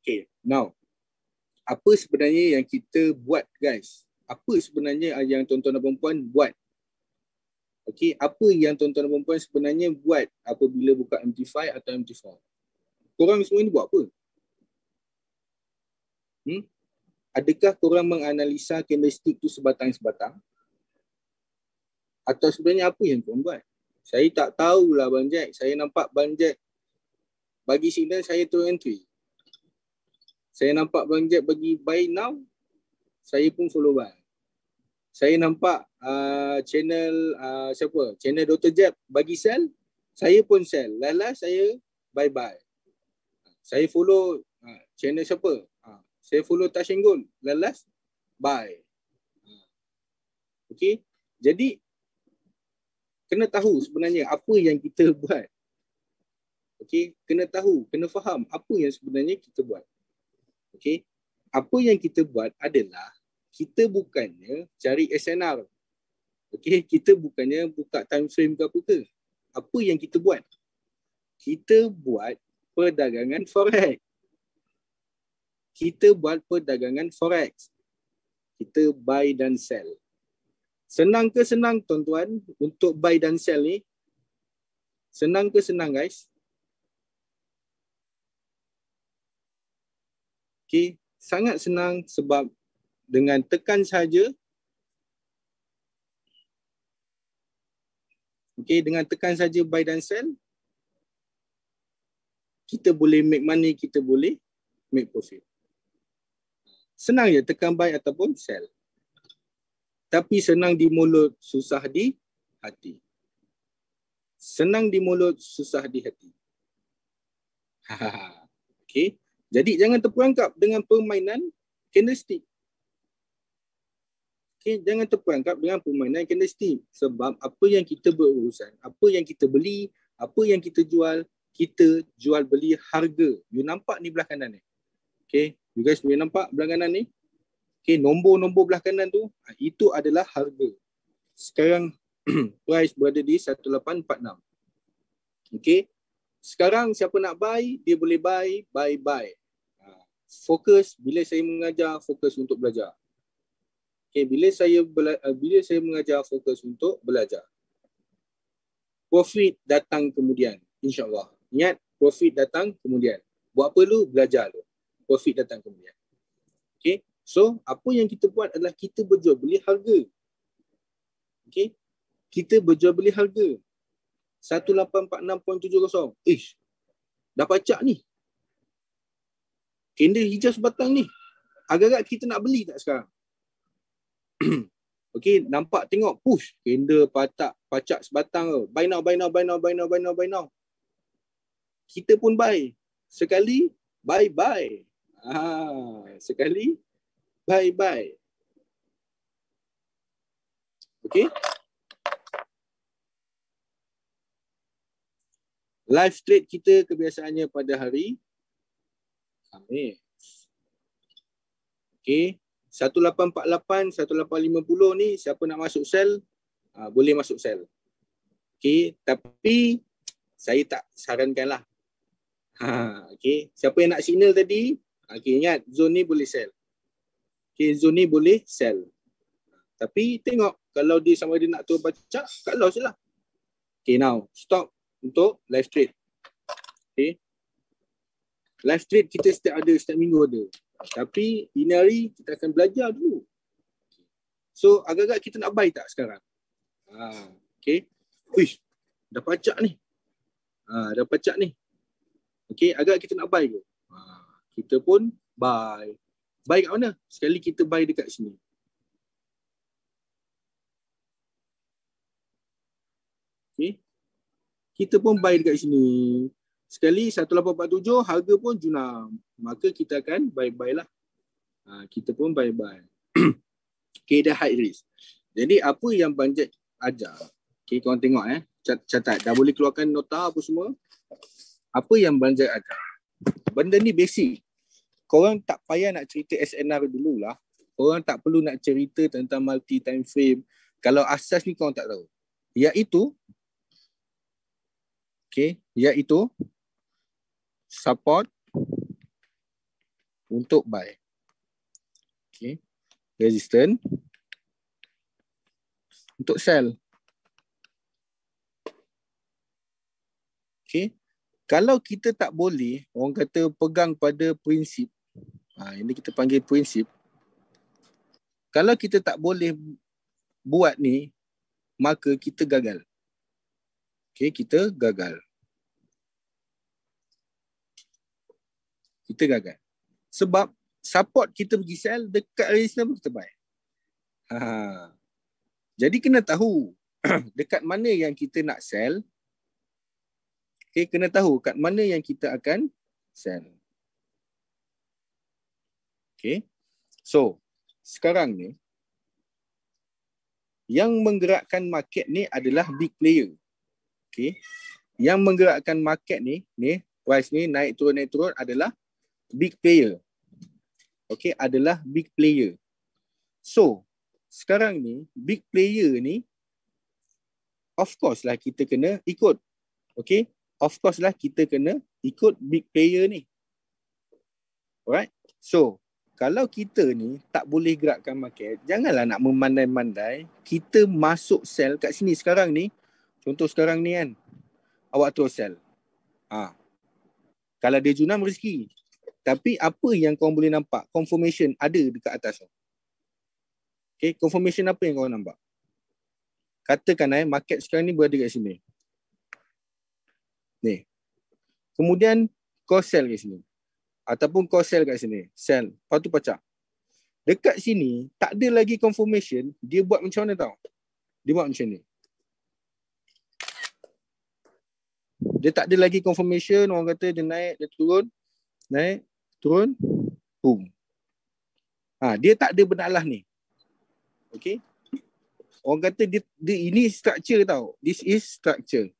Okay, now. Apa sebenarnya yang kita buat guys? Apa sebenarnya yang tuan-tuan dan perempuan buat? Okay, apa yang tuan-tuan dan perempuan sebenarnya buat apabila buka MT5 atau MT4? Korang semua ni buat apa? Hmm? Adakah korang menganalisa candlestick tu sebatang-sebatang? Atau sebenarnya apa yang korang buat? Saya tak tahulah Bang Jack. Saya nampak Bang bagi signal saya tu entry. Saya nampak Bang Jack bagi buy now, saya pun follow buy. Saya nampak uh, channel uh, siapa? Channel Dr. Jack bagi sell, saya pun sell. Last-last saya buy-buy. Saya follow uh, channel siapa? Uh, saya follow Touch and Gold. Last-last buy. Okay. Jadi, kena tahu sebenarnya apa yang kita buat. Okay. Kena tahu, kena faham apa yang sebenarnya kita buat. Okay. Apa yang kita buat adalah kita bukannya cari SNR. Okay. Kita bukannya buka time frame ke apa ke. Apa yang kita buat? Kita buat perdagangan forex. Kita buat perdagangan forex. Kita buy dan sell. Senang ke senang tuan-tuan untuk buy dan sell ni? Senang ke senang guys? Okay. Sangat senang sebab dengan tekan saja. Okay, dengan tekan saja buy dan sell. Kita boleh make money, kita boleh make profit. Senang je tekan buy ataupun sell. Tapi senang di mulut, susah di hati. Senang di mulut, susah di hati. okay. Jadi jangan terperangkap dengan permainan candlestick. Okay, jangan terperangkap dengan permainan candlestick. Sebab apa yang kita berurusan, apa yang kita beli, apa yang kita jual, kita jual beli harga. You nampak ni belah kanan ni. Okay, you guys boleh nampak belah kanan ni. Okay, nombor-nombor belah kanan tu, ah, itu adalah harga. Sekarang price berada di 1846. Okay, sekarang siapa nak buy, dia boleh buy, buy, buy fokus bila saya mengajar fokus untuk belajar. Okay, bila saya bela- eh, bila saya mengajar fokus untuk belajar. Profit datang kemudian, insyaAllah. Ingat, profit datang kemudian. Buat apa lu? Belajar lu. Profit datang kemudian. Okay, so apa yang kita buat adalah kita berjual beli harga. Okay, kita berjual beli harga. 1846.70. Ish, dah pacak ni kender hijau sebatang ni agak-agak kita nak beli tak sekarang Okey, nampak tengok push kenda patak pacak sebatang tu. Buy now, buy now, buy now, buy now, buy now, buy now. Kita pun buy. Sekali buy buy. ah sekali buy buy. Okey. Live trade kita kebiasaannya pada hari Okey. 1848, 1850 ni siapa nak masuk sel, uh, boleh masuk sel. Okay, Tapi saya tak sarankan lah. Ha, okay. Siapa yang nak signal tadi, okay, ingat zone ni boleh sell. Okay, zone ni boleh sell. Tapi tengok kalau dia sama dia nak tu baca, kalau loss lah. Okay, now stop untuk live trade. Okay. Live trade kita setiap ada, setiap minggu ada. Tapi binari kita akan belajar dulu. So agak-agak kita nak buy tak sekarang? Ha, ah, okay. Uish, dah pacak ni. Ha, dah pacak ni. Okay, agak kita nak buy ke? Ha, ah, kita pun buy. Buy kat mana? Sekali kita buy dekat sini. Okay. Kita pun buy dekat sini sekali 1847 harga pun junam maka kita akan bye-bye lah ha, kita pun bye-bye okey dah high risk jadi apa yang banjet aja, okey kau tengok eh Cat, catat dah boleh keluarkan nota apa semua apa yang banjet ajar benda ni basic korang tak payah nak cerita SNR dulu lah korang tak perlu nak cerita tentang multi time frame kalau asas ni korang tak tahu iaitu Okay, iaitu support untuk buy. Okay. Resistance untuk sell. Okay. Kalau kita tak boleh, orang kata pegang pada prinsip. Ha, ini kita panggil prinsip. Kalau kita tak boleh buat ni, maka kita gagal. Okay, kita gagal. kita gagal. Sebab support kita pergi sell dekat register pun kita bayar. Ha. Jadi kena tahu dekat mana yang kita nak sell. Okay, kena tahu kat mana yang kita akan sell. Okay. So, sekarang ni yang menggerakkan market ni adalah big player. Okay. Yang menggerakkan market ni, ni price ni naik turun naik turun adalah big player. Okay, adalah big player. So, sekarang ni, big player ni, of course lah kita kena ikut. Okay, of course lah kita kena ikut big player ni. Alright, so, kalau kita ni tak boleh gerakkan market, janganlah nak memandai-mandai, kita masuk sell kat sini sekarang ni, contoh sekarang ni kan, awak terus sell. Ha. Ah. Kalau dia junam rezeki, tapi apa yang kau boleh nampak? Confirmation ada dekat atas tu. Okay, confirmation apa yang kau nampak? Katakan eh, market sekarang ni berada kat sini. Ni. Kemudian kau sell kat sini. Ataupun kau sell kat sini. Sell. Lepas tu pacak. Dekat sini, tak ada lagi confirmation. Dia buat macam mana tau? Dia buat macam ni. Dia tak ada lagi confirmation. Orang kata dia naik, dia turun. Naik, turun boom ha, dia tak ada benalah ni okey orang kata dia, dia, ini structure tau this is structure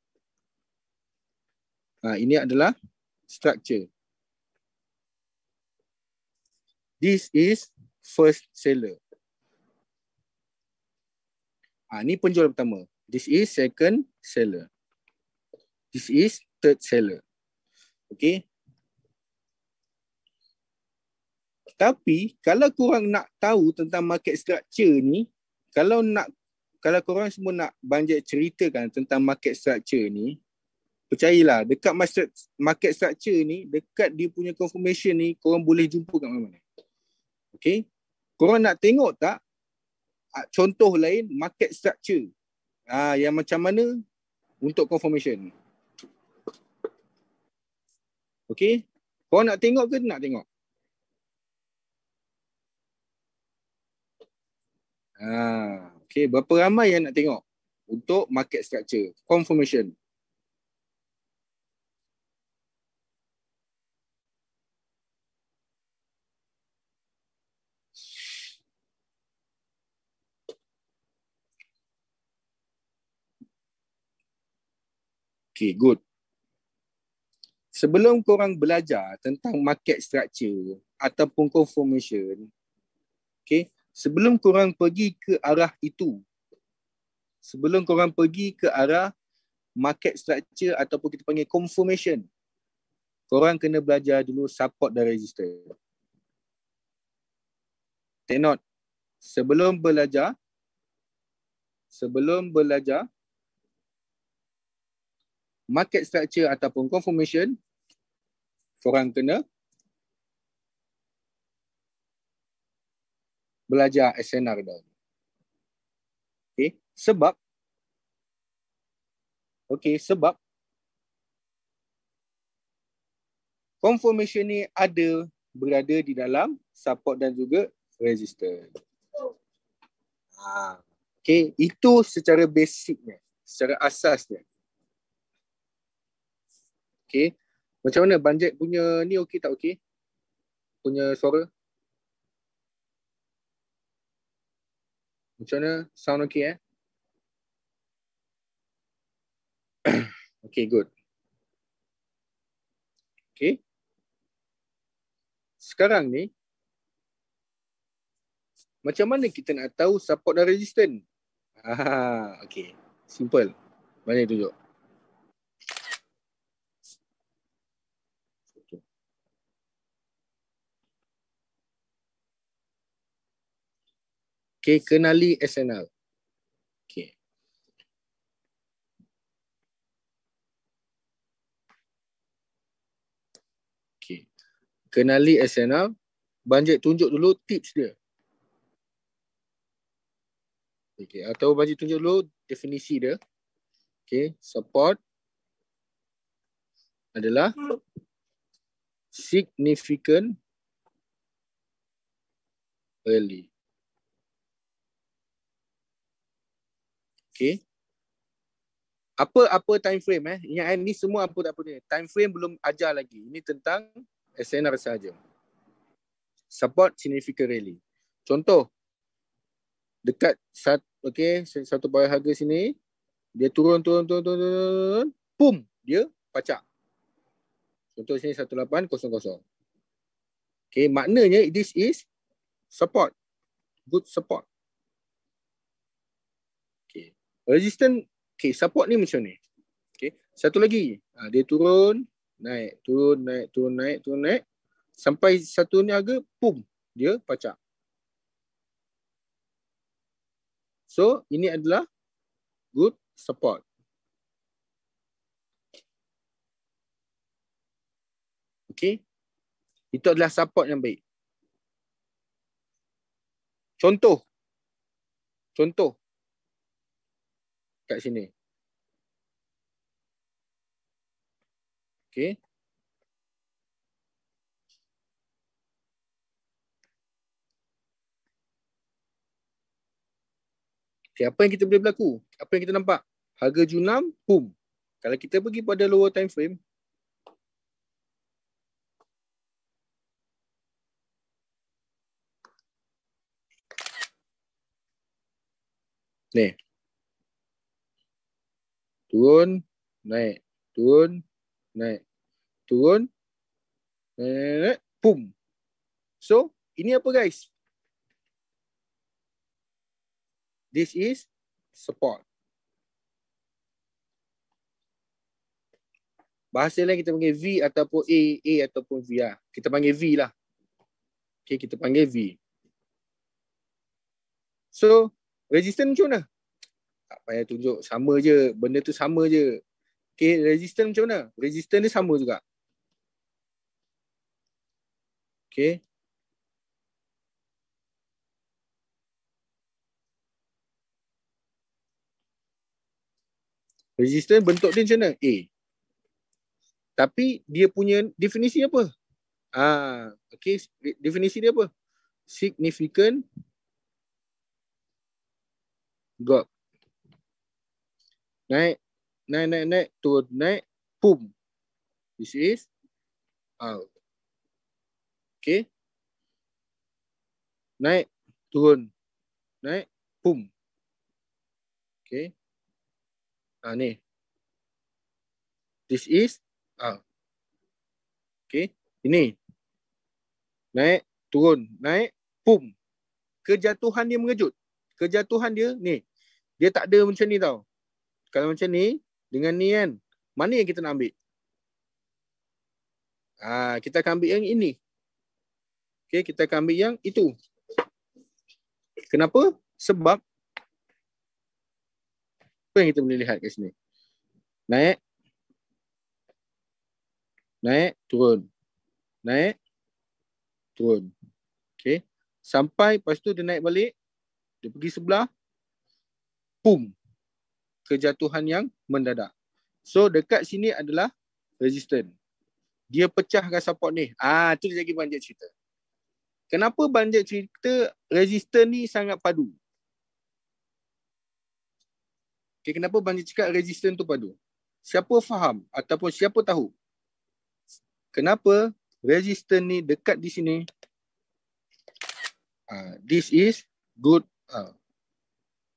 ha, ini adalah structure this is first seller ha, ini penjual pertama this is second seller this is third seller okey Tapi kalau korang nak tahu tentang market structure ni, kalau nak kalau korang semua nak banyak ceritakan tentang market structure ni, percayalah dekat market market structure ni, dekat dia punya confirmation ni korang boleh jumpa kat mana-mana. Okay? Korang nak tengok tak contoh lain market structure ah ha, yang macam mana untuk confirmation. Okay? Korang nak tengok ke nak tengok? Ha, okay, berapa ramai yang nak tengok untuk market structure confirmation? Okay, good. Sebelum korang belajar tentang market structure ataupun confirmation, okay, sebelum korang pergi ke arah itu sebelum korang pergi ke arah market structure ataupun kita panggil confirmation korang kena belajar dulu support dan register take note sebelum belajar sebelum belajar market structure ataupun confirmation korang kena belajar SNR dah. Okey, sebab Okey, sebab confirmation ni ada berada di dalam support dan juga resistor. Ha. Okey, itu secara basicnya, secara asasnya. Okey. Macam mana banjek punya ni okey tak okey? Punya suara Macam mana? Sound okay eh? okay, good. Okay. Sekarang ni, macam mana kita nak tahu support dan resistance? Ah, okay. Simple. Banyak tunjuk. Okay, kenali SNL. Okay. Okay. Kenali SNL. Banjir tunjuk dulu tips dia. Okay. Atau Banjir tunjuk dulu definisi dia. Okay. Support adalah significant early. Okay. Apa apa time frame eh? Ingat eh? ni semua apa tak punya. Time frame belum ajar lagi. Ini tentang SNR saja. Support significant rally. Contoh dekat satu okay, satu bayar harga sini dia turun turun turun turun, turun, turun pum dia pacak. Contoh sini 1800. Okay, maknanya this is support. Good support. Resistant, okay support ni macam ni okay. satu lagi ha, dia turun naik turun naik turun naik turun naik sampai satu ni harga pum dia pacak so ini adalah good support okey itu adalah support yang baik contoh contoh kat sini. okay. Okay, apa yang kita boleh berlaku? Apa yang kita nampak? Harga junam, boom. Kalau kita pergi pada lower time frame. ni turun naik turun naik turun naik, naik, naik pum so ini apa guys this is support bahasa lain kita panggil v ataupun a a ataupun v lah. kita panggil v lah Okay kita panggil v so resistance macam mana tak payah tunjuk sama je benda tu sama je okey resistance macam mana resistance ni sama juga okey resistance bentuk dia macam mana a tapi dia punya definisi apa ah okey definisi dia apa significant Got naik naik naik naik turun naik boom this is out Okay, naik turun naik boom Okay, ah ni this is out Okay, ini naik turun naik boom kejatuhan dia mengejut kejatuhan dia ni dia tak ada macam ni tau kalau macam ni dengan ni kan mana yang kita nak ambil ha, kita akan ambil yang ini Okay, kita akan ambil yang itu kenapa sebab apa yang kita boleh lihat kat sini naik naik turun naik turun Okay, sampai lepas tu dia naik balik dia pergi sebelah pum kejatuhan yang mendadak. So dekat sini adalah resistant. Dia pecahkan support ni. Ah tu dia lagi banjir cerita. Kenapa banjir cerita resistor ni sangat padu? Okay, kenapa banjir cakap resistor tu padu? Siapa faham ataupun siapa tahu? Kenapa resistor ni dekat di sini? Uh, this is good. Uh,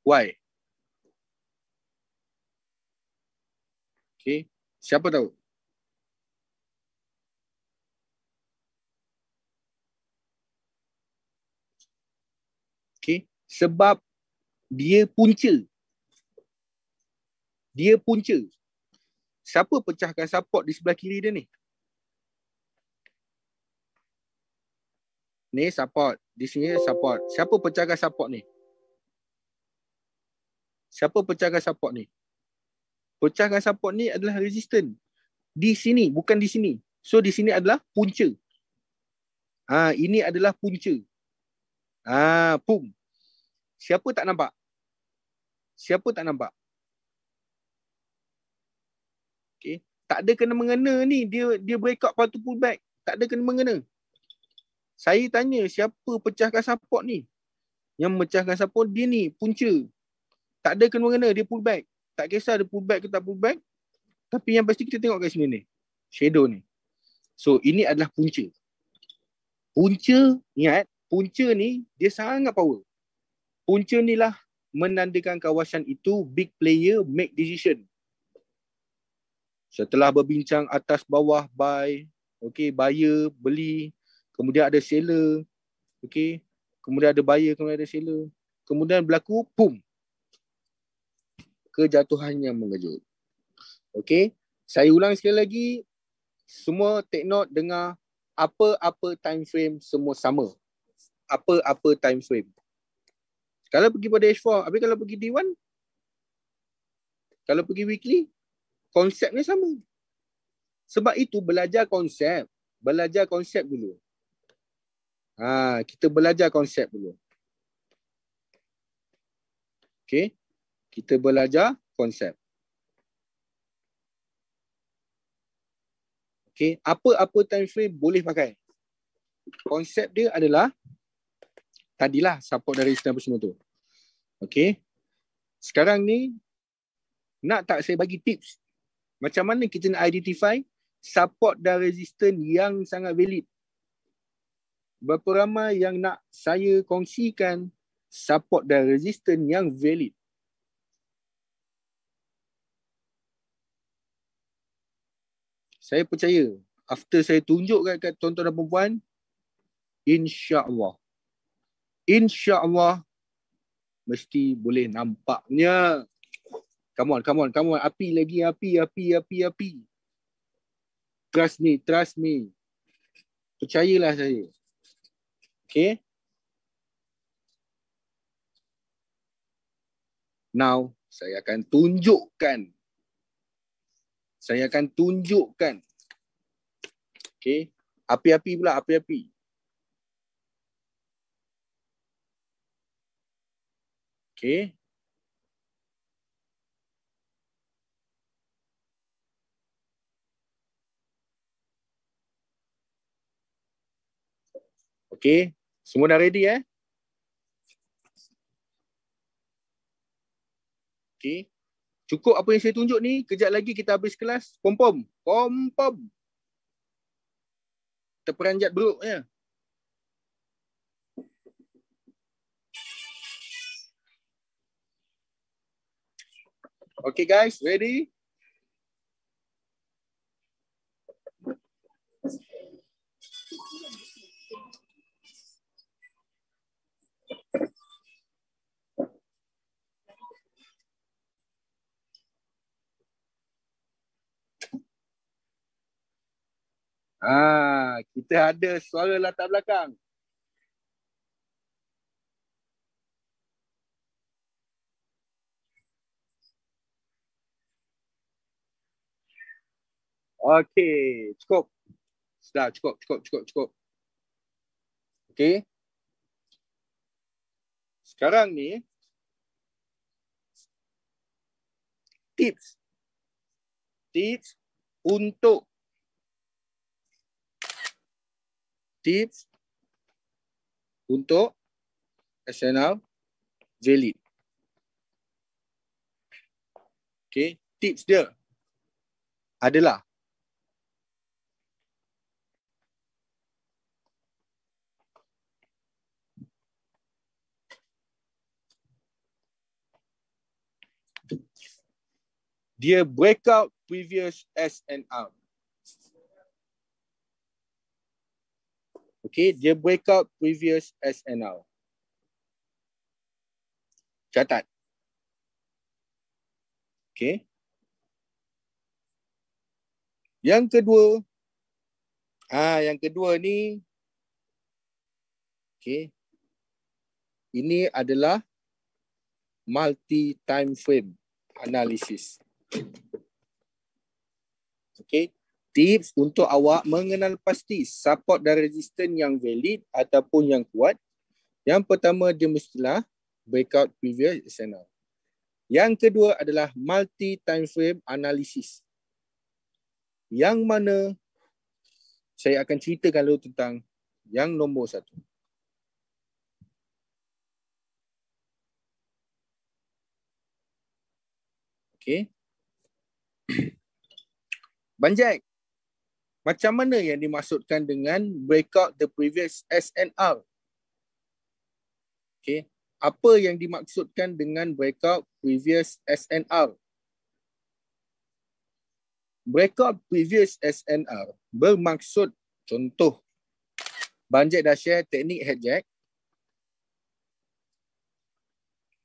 why? Okey. Siapa tahu? Okay, Sebab dia punca. Dia punca. Siapa pecahkan support di sebelah kiri dia ni? Ni support. Di sini support. Siapa pecahkan support ni? Siapa pecahkan support ni? pecahkan support ni adalah resistance di sini bukan di sini so di sini adalah punca ha ini adalah punca ha pum siapa tak nampak siapa tak nampak okey tak ada kena mengena ni dia dia break up patu pull back tak ada kena mengena saya tanya siapa pecahkan support ni yang pecahkan support dia ni punca tak ada kena mengena dia pull back tak kisah ada pullback ke tak pullback tapi yang pasti kita tengok kat sini ni shadow ni so ini adalah punca punca ingat punca ni dia sangat power punca ni lah menandakan kawasan itu big player make decision setelah berbincang atas bawah buy okay buyer beli kemudian ada seller okay kemudian ada buyer kemudian ada seller kemudian berlaku boom kejatuhan yang mengejut. Okey, saya ulang sekali lagi semua take note dengar apa-apa time frame semua sama. Apa-apa time frame. Kalau pergi pada H4, tapi kalau pergi D1 kalau pergi weekly konsepnya sama. Sebab itu belajar konsep, belajar konsep dulu. Ha, kita belajar konsep dulu. Okay kita belajar konsep. Okey, apa-apa time frame boleh pakai? Konsep dia adalah tadilah support dari sistem semua tu. Okey. Sekarang ni nak tak saya bagi tips macam mana kita nak identify support dan resistance yang sangat valid. Berapa ramai yang nak saya kongsikan support dan resistance yang valid. saya percaya after saya tunjuk kat tuan-tuan dan perempuan insya-Allah insya-Allah mesti boleh nampaknya come on come on come on api lagi api api api api trust me trust me percayalah saya Okay? now saya akan tunjukkan saya akan tunjukkan okey api-api pula api-api okey okey semua dah ready eh okey cukup apa yang saya tunjuk ni kejap lagi kita habis kelas pom pom pom pom terperanjat beruk ya okey guys ready Ha, kita ada suara latar belakang. Okey, cukup. Sudah cukup, cukup, cukup, cukup. Okey. Sekarang ni tips tips untuk aktif untuk SNR valid. Okay, tips dia adalah dia break out previous SNR. Okay, dia break out previous SNL. Catat. Okay. Yang kedua, ah ha, yang kedua ni, okay, ini adalah multi time frame analysis tips untuk awak mengenal pasti support dan resisten yang valid ataupun yang kuat. Yang pertama dia mestilah breakout previous channel. Yang kedua adalah multi time frame analysis. Yang mana saya akan ceritakan dulu tentang yang nombor satu. Okay. Banjek. Macam mana yang dimaksudkan dengan breakout the previous SNR? Okay. Apa yang dimaksudkan dengan breakout previous SNR? Breakout previous SNR bermaksud contoh Banjir dah share teknik headjack.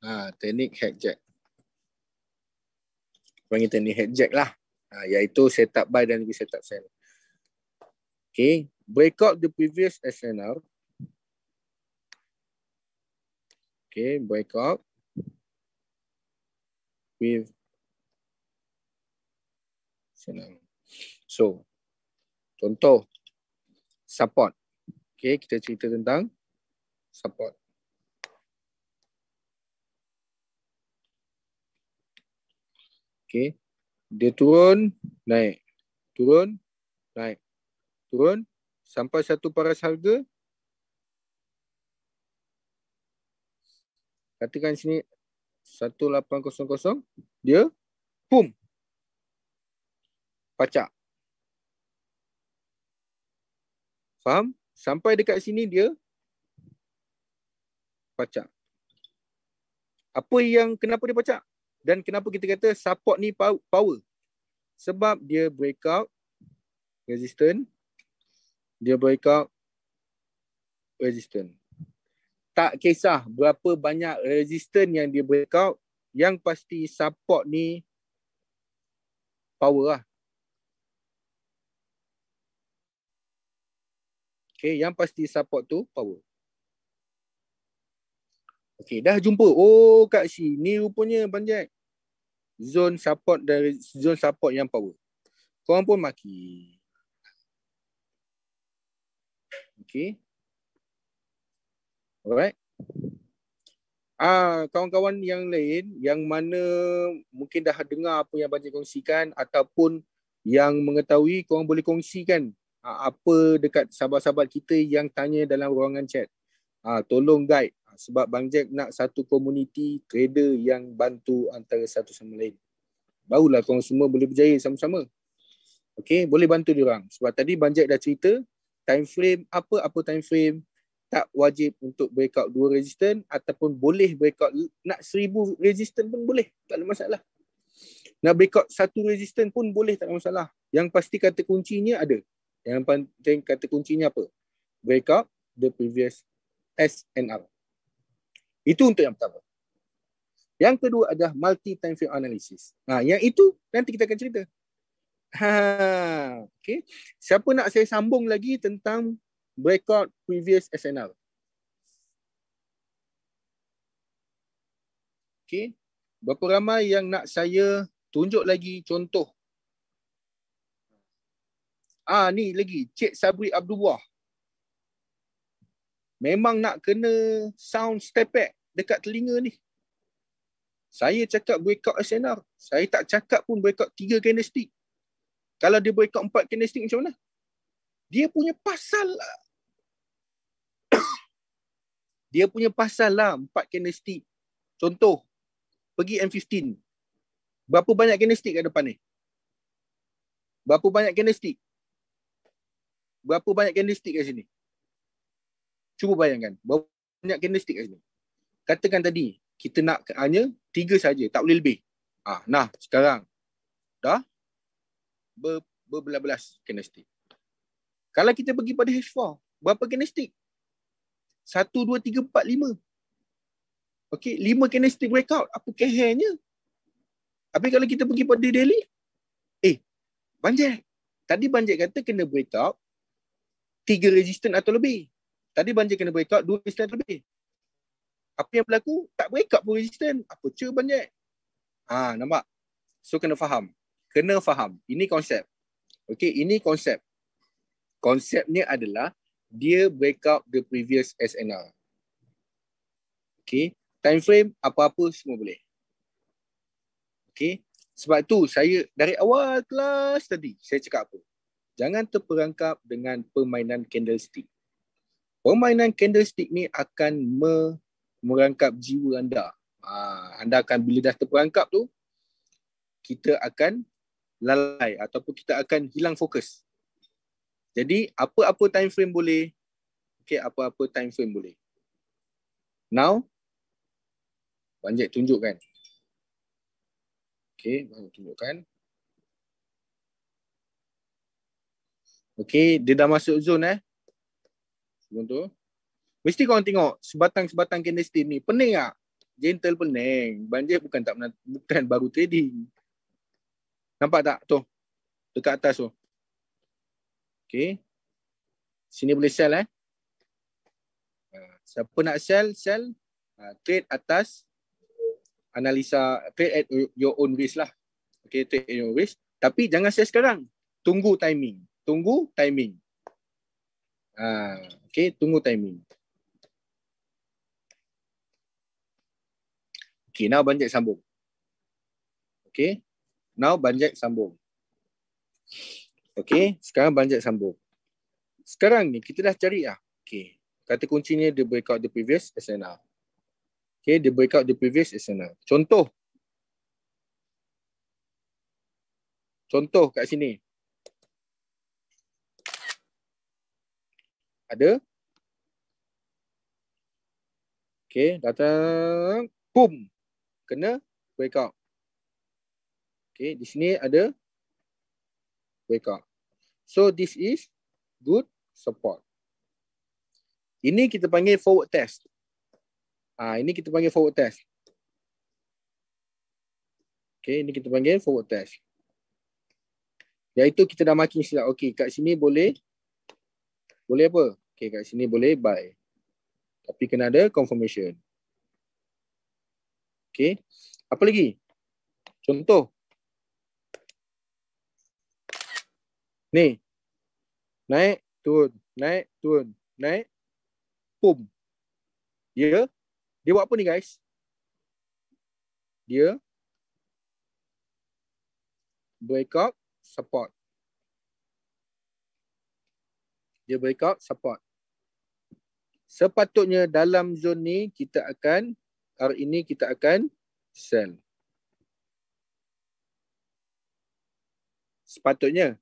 Ha, teknik headjack. Panggil teknik headjack lah. Ha, iaitu setup buy dan juga setup sell. Okay, break out the previous SNR. Okay, break out with So, contoh support. Okay, kita cerita tentang support. Okay, dia turun, naik. Turun, naik turun sampai satu paras harga katakan sini 1800 dia pum pacak faham sampai dekat sini dia pacak apa yang kenapa dia pacak dan kenapa kita kata support ni power sebab dia breakout resistance dia boycott resistance. Tak kisah berapa banyak resistance yang dia boycott, yang pasti support ni power lah. Okay, yang pasti support tu power. Okay, dah jumpa. Oh, kat sini Ni rupanya banyak. Zone support dari zone support yang power. Korang pun maki. Okay. Alright. Ah, kawan-kawan yang lain yang mana mungkin dah dengar apa yang Abang Jek kongsikan ataupun yang mengetahui korang boleh kongsikan ah, apa dekat sahabat-sahabat kita yang tanya dalam ruangan chat. Ah, tolong guide ah, sebab Bang Jack nak satu komuniti trader yang bantu antara satu sama lain. Barulah korang semua boleh berjaya sama-sama. Okay, boleh bantu diorang. Sebab tadi Bang Jack dah cerita time frame apa apa time frame tak wajib untuk breakout dua resistance ataupun boleh breakout nak seribu resistance pun boleh tak ada masalah nak breakout satu resistance pun boleh tak ada masalah yang pasti kata kuncinya ada yang penting kata kuncinya apa breakout the previous S and R. itu untuk yang pertama yang kedua adalah multi time frame analysis nah ha, yang itu nanti kita akan cerita Ha, okay. Siapa nak saya sambung lagi tentang breakout previous SNR? Okay. Berapa ramai yang nak saya tunjuk lagi contoh? Ah ni lagi Cik Sabri Abdullah. Memang nak kena sound stepak dekat telinga ni. Saya cakap breakout SNR. Saya tak cakap pun breakout tiga candlestick. Kalau dia boycott empat kinestik macam mana? Dia punya pasal lah. dia punya pasal lah empat kinestik. Contoh, pergi M15. Berapa banyak kinestik kat depan ni? Berapa banyak kinestik? Berapa banyak kinestik kat sini? Cuba bayangkan. Berapa banyak kinestik kat sini? Katakan tadi, kita nak hanya tiga saja, tak boleh lebih. Ah, nah, sekarang. Dah? ber, berbelas-belas kinestik. Kalau kita pergi pada H4, berapa kinestik? Satu, dua, tiga, empat, lima. Okey, 5 kinestik breakout. Apa kehernya? Tapi kalau kita pergi pada daily, eh, banjir. Tadi banjir kata kena breakout Tiga resistant atau lebih. Tadi banjir kena breakout 2 resistant atau lebih. Apa yang berlaku? Tak breakout pun resistant. Apa cer banjir? Ah, nampak? So kena faham kena faham. Ini konsep. Okay, ini konsep. Konsepnya adalah dia break out the previous SNR. Okay, time frame apa-apa semua boleh. Okay, sebab tu saya dari awal kelas tadi saya cakap apa? Jangan terperangkap dengan permainan candlestick. Permainan candlestick ni akan merangkap jiwa anda. Ha, anda akan bila dah terperangkap tu, kita akan lalai ataupun kita akan hilang fokus. Jadi apa-apa time frame boleh. okay apa-apa time frame boleh. Now Banjet tunjukkan. okay Banjet tunjukkan. okay dia dah masuk zone eh. Sebelum tu. Mesti korang tengok sebatang-sebatang candlestick ni pening tak? Gentle pening. Banjir bukan tak pernah, bukan baru trading. Nampak tak tu? Dekat atas tu. Okay, Sini boleh sell eh. Ah, siapa nak sell, sell. Ah, trade atas. Analisa, trade at your own risk lah. Okay, trade at your own risk. Tapi jangan sell sekarang. Tunggu timing. Tunggu timing. Ah, okay, tunggu timing. Okay, now banjir sambung. Okay, Now banjak sambung. Okay, sekarang banjak sambung. Sekarang ni kita dah cari lah. Okay, kata kuncinya the breakout the previous SNR. Okay, the breakout the previous SNR. Contoh. Contoh kat sini. Ada. Okay, datang. Boom. Kena breakout. Okay, di sini ada backup. So this is good support. Ini kita panggil forward test. Ah, ini kita panggil forward test. Okay, ini kita panggil forward test. Iaitu kita dah marking silap. Okay, kat sini boleh. Boleh apa? Okay, kat sini boleh buy. Tapi kena ada confirmation. Okay. Apa lagi? Contoh. Ni. Naik, turun. Naik, turun. Naik. Pum. Dia. Dia buat apa ni guys? Dia. Break up, support. Dia break up, support. Sepatutnya dalam zon ni kita akan. Hari ini kita akan sell. Sepatutnya.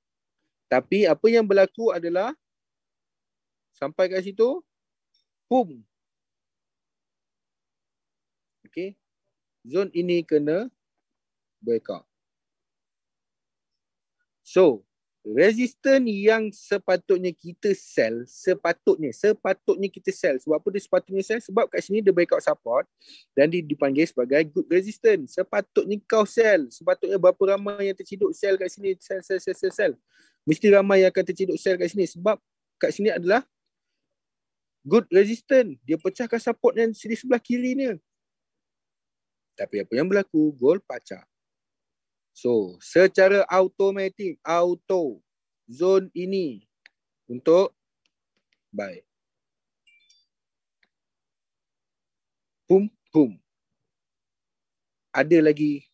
Tapi apa yang berlaku adalah sampai kat situ boom. Okey. Zon ini kena breakout. So, resisten yang sepatutnya kita sell, sepatutnya, sepatutnya kita sell. Sebab apa dia sepatutnya sell? Sebab kat sini dia breakout support dan dia dipanggil sebagai good resistance. Sepatutnya kau sell. Sepatutnya berapa ramai yang terciduk sell kat sini, sell, sell, sell, sell. sell mesti ramai yang akan terciduk sel kat sini sebab kat sini adalah good resistance dia pecahkan support yang sini sebelah kiri ni tapi apa yang berlaku gol pacar so secara automatic auto zone ini untuk baik pum pum ada lagi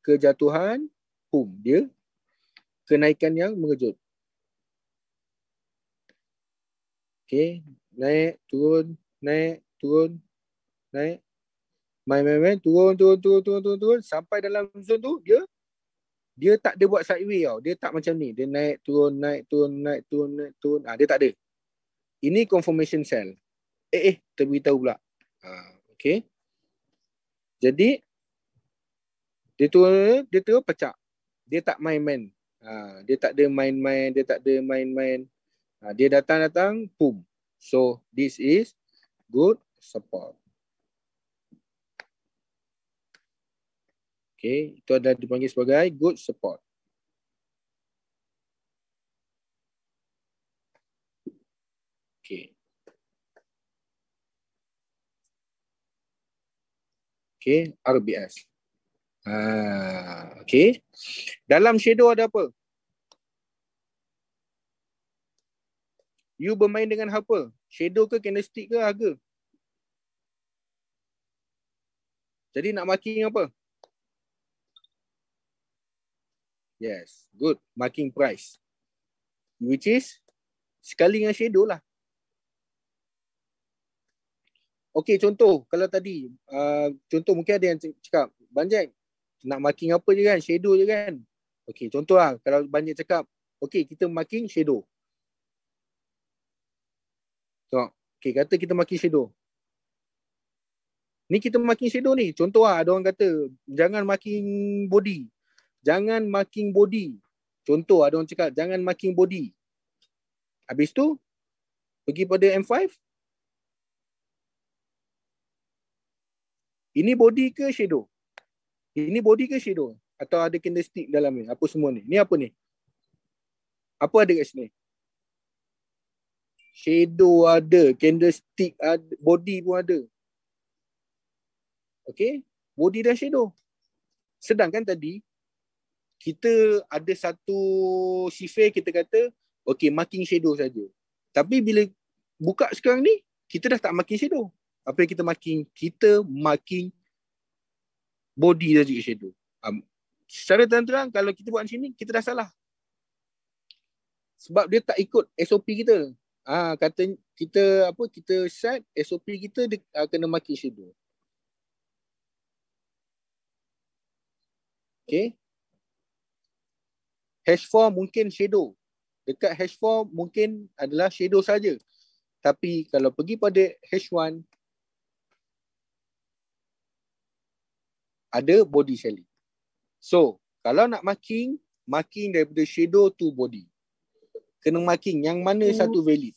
kejatuhan pum dia kenaikan yang mengejut. Okay, naik, turun, naik, turun, naik. Main, main, main, turun, turun, turun, turun, turun, turun. Sampai dalam zone tu, dia dia tak ada buat sideway tau. Dia tak macam ni. Dia naik, turun, naik, turun, naik, turun, naik, turun. Ah, ha, dia tak ada. Ini confirmation cell. Eh, eh, terbitahu pula. Ha, ah, okay. Jadi, dia turun, dia turun pecah. Dia tak main-main. Ha, dia tak ada main-main, dia tak ada main-main. Ha, dia datang-datang, boom. So, this is good support. Okay, itu ada dipanggil sebagai good support. Okay. Okay, RBS. Ha, okay. Dalam shadow ada apa? You bermain dengan apa? Shadow ke candlestick ke harga? Jadi nak marking apa? Yes, good. Marking price. Which is sekali dengan shadow lah. Okay, contoh. Kalau tadi, uh, contoh mungkin ada yang cakap, Banjeng, nak marking apa je kan shadow je kan okey contoh kalau banyak cakap okey kita marking shadow tengok okey kata kita marking shadow ni kita marking shadow ni contoh lah ada orang kata jangan marking body jangan marking body contoh ada orang cakap jangan marking body habis tu pergi pada M5 ini body ke shadow ini body ke shadow? Atau ada candlestick dalam ni? Apa semua ni? Ni apa ni? Apa ada kat sini? Shadow ada, candlestick ada, body pun ada. Okay? Body dan shadow. Sedangkan tadi, kita ada satu sifir kita kata, okay, marking shadow saja. Tapi bila buka sekarang ni, kita dah tak marking shadow. Apa yang kita marking? Kita marking body dan juga shadow. Um, secara terang-terang kalau kita buat macam ni kita dah salah. Sebab dia tak ikut SOP kita. Ah ha, kata kita apa kita set SOP kita dia, uh, kena makin shadow. Okay. Hash form mungkin shadow. Dekat hash form mungkin adalah shadow saja. Tapi kalau pergi pada hash one, ada body shelling. So, kalau nak marking, marking daripada shadow to body. Kena marking yang mana hmm. satu valid.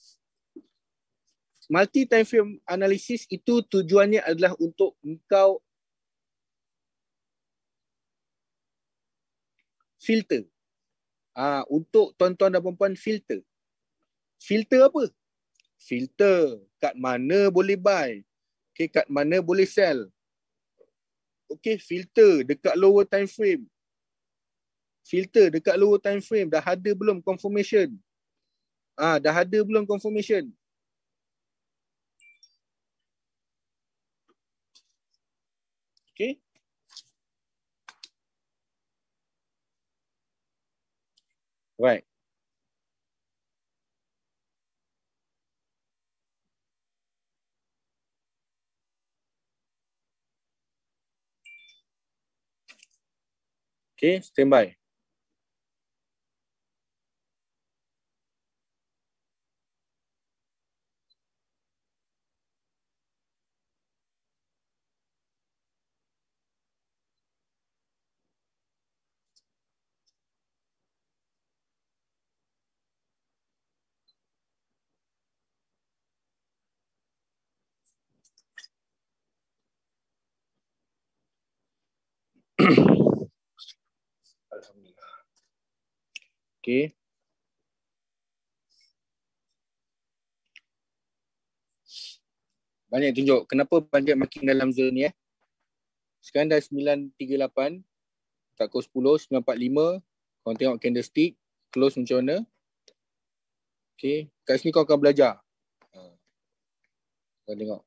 Multi time frame analysis itu tujuannya adalah untuk engkau filter. Ah, ha, untuk tuan-tuan dan puan filter. Filter apa? Filter kat mana boleh buy. Okay, kat mana boleh sell okay filter dekat lower time frame filter dekat lower time frame dah ada belum confirmation ah dah ada belum confirmation okay right Ok? Stand by. Okay, Banyak tunjuk kenapa banyak makin dalam zone ni eh. Sekarang dah 938 tak kau 10 945 kau tengok candlestick close macam mana. Okey, kat sini kau akan belajar. Ha. Kau tengok.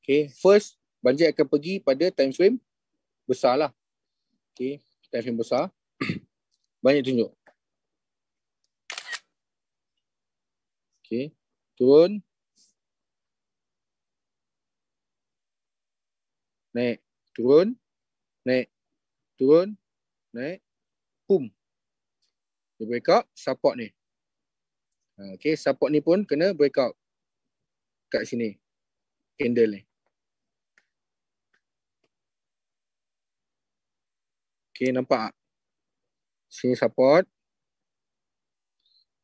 Okay, first banjir akan pergi pada time frame besar lah. Okay, time frame besar. Banyak tunjuk. Okey. Turun. Naik. Turun. Naik. Turun. Naik. Pum. Dia break out. Support ni. Ha, okey. Support ni pun kena break out. Kat sini. Candle ni. Okey. Nampak tak? sini support.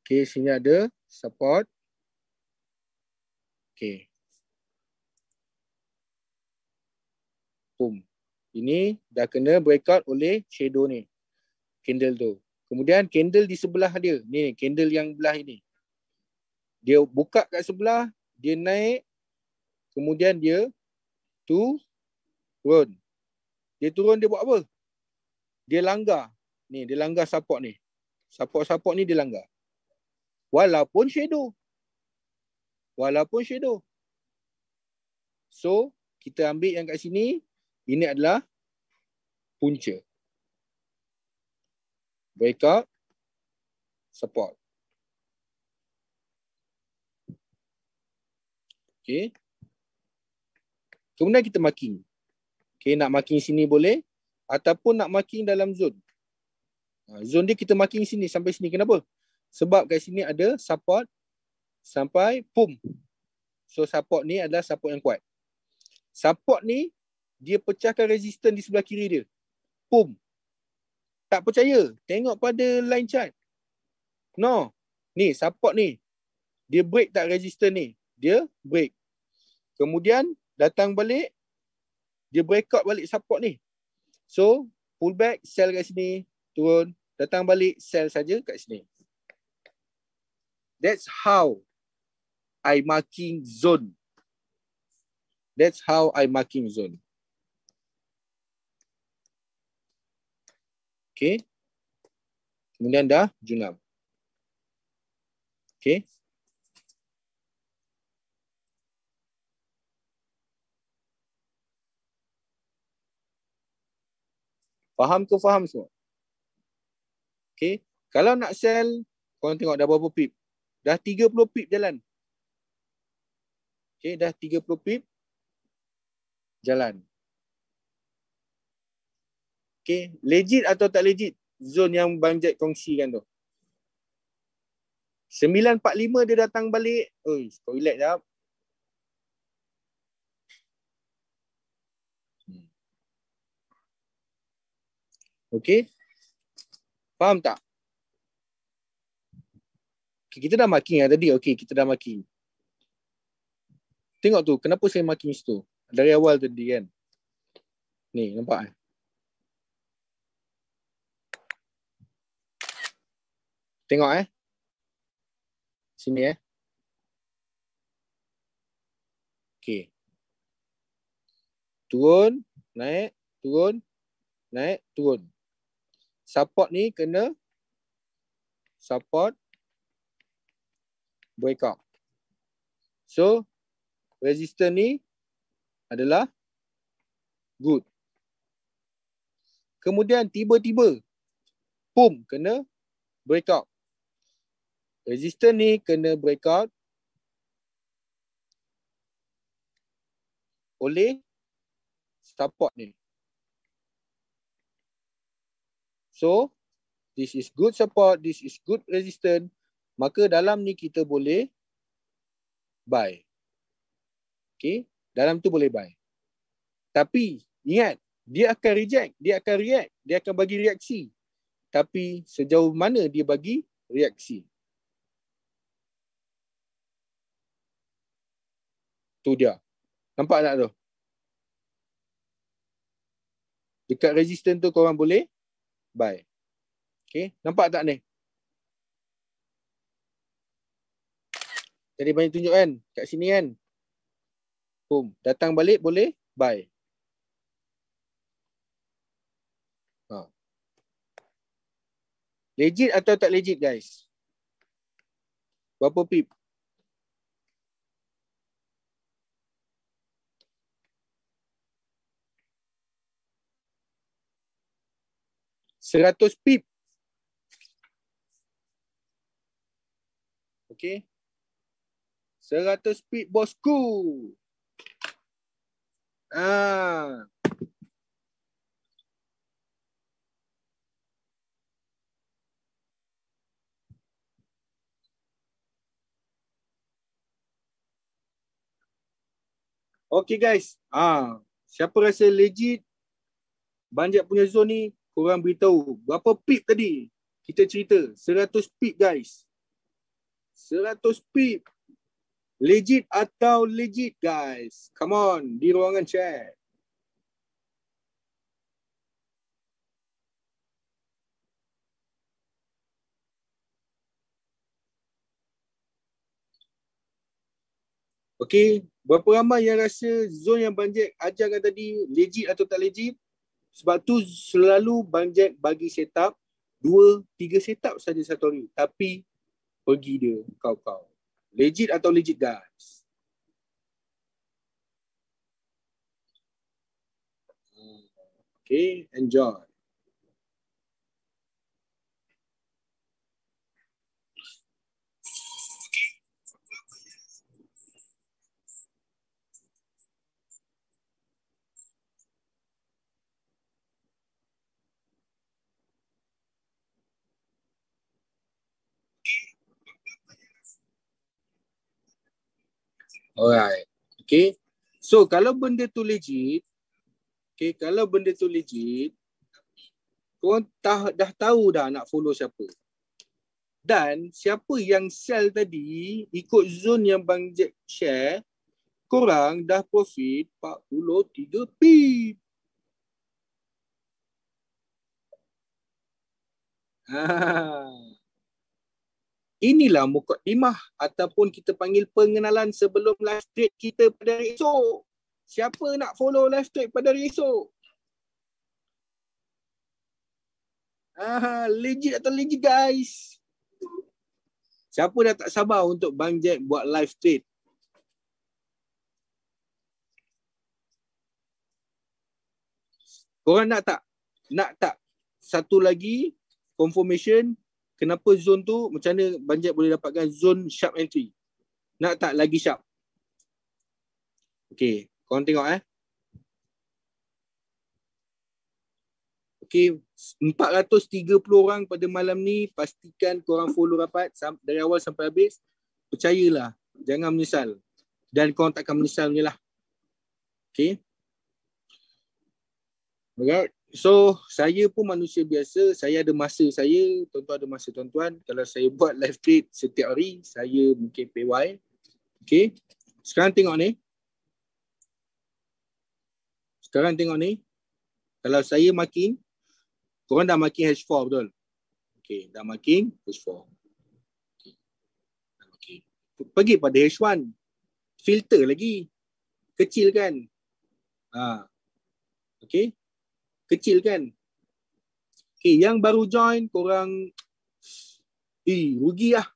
Okay, sini ada support. Okay. Boom. Ini dah kena breakout oleh shadow ni. Candle tu. Kemudian candle di sebelah dia. Ni candle yang belah ini. Dia buka kat sebelah. Dia naik. Kemudian dia tu turun. Dia turun dia buat apa? Dia langgar. Ni dia langgar support ni. Support-support ni dia langgar. Walaupun shadow. Walaupun shadow. So kita ambil yang kat sini. Ini adalah punca. Breakout. Support. Okay. Kemudian kita marking. Okay, nak marking sini boleh. Ataupun nak marking dalam zone. Ha, zone dia kita marking sini sampai sini. Kenapa? Sebab kat sini ada support sampai boom. So support ni adalah support yang kuat. Support ni dia pecahkan resistance di sebelah kiri dia. Boom. Tak percaya? Tengok pada line chart. No. Ni support ni. Dia break tak resistance ni? Dia break. Kemudian datang balik. Dia break out balik support ni. So pullback sell kat sini turun datang balik sell saja kat sini that's how i marking zone that's how i marking zone Okay. kemudian dah junam Okay. Faham tu, faham semua? Okay. Kalau nak sell, korang tengok dah berapa pip. Dah 30 pip jalan. Okay, dah 30 pip jalan. Okay, legit atau tak legit Zon yang Bang Jack kongsikan tu. 945 dia datang balik. Oi, kau relax jap. Hmm. Okay. Faham tak? Okay, kita dah marking yang tadi. okay kita dah marking. Tengok tu, kenapa saya marking situ? Dari awal tadi kan. Ni, nampak kan? Tengok eh. Sini eh. Okay. Turun, naik, turun, naik, turun support ni kena support breakout. So resistor ni adalah good. Kemudian tiba-tiba boom kena breakout. Resistor ni kena breakout oleh support ni. So this is good support, this is good resistance. Maka dalam ni kita boleh buy. Okay. Dalam tu boleh buy. Tapi ingat, dia akan reject, dia akan react, dia akan bagi reaksi. Tapi sejauh mana dia bagi reaksi. Tu dia. Nampak tak tu? Dekat resistance tu korang boleh by. Okay, nampak tak ni? Jadi banyak tunjuk kan? Kat sini kan? Boom. Datang balik boleh? Buy. Ha. Legit atau tak legit guys? Berapa pip? Seratus pip. okay. Seratus pip bosku. Ah. Ha. Okay guys. Ah, siapa rasa legit? Banjak punya zone ni korang beritahu berapa pip tadi kita cerita 100 pip guys 100 pip legit atau legit guys come on di ruangan chat Okey, berapa ramai yang rasa zon yang banjir ajarkan tadi legit atau tak legit? Sebab tu selalu Bang Jack bagi setup dua tiga setup saja satu hari tapi pergi dia kau-kau. Legit atau legit guys? Hmm. Okay, enjoy. Alright. Okay. So kalau benda tu legit, okay, kalau benda tu legit, korang tah, dah tahu dah nak follow siapa. Dan siapa yang sell tadi, ikut zon yang Bang Jack share, korang dah profit 43 pip. Ha inilah muka mukadimah ataupun kita panggil pengenalan sebelum live trade kita pada hari esok. Siapa nak follow live trade pada hari esok? Ah, legit atau legit guys? Siapa dah tak sabar untuk Bang Jack buat live trade? Korang nak tak? Nak tak? Satu lagi confirmation kenapa zone tu macam mana banjir boleh dapatkan zone sharp entry nak tak lagi sharp okey kau tengok eh okey 430 orang pada malam ni pastikan kau orang follow rapat dari awal sampai habis percayalah jangan menyesal dan kau akan menyesal ni lah okey Alright. So saya pun manusia biasa, saya ada masa saya, tuan-tuan ada masa tuan-tuan Kalau saya buat live trade setiap hari, saya mungkin PY Okay, sekarang tengok ni Sekarang tengok ni Kalau saya marking, korang dah marking H4 betul? Okay, dah marking H4 okay. Okay. Pergi pada H1 Filter lagi Kecil kan? Ha. Okay, kecil kan. Okay, eh, yang baru join korang i eh, rugi ah.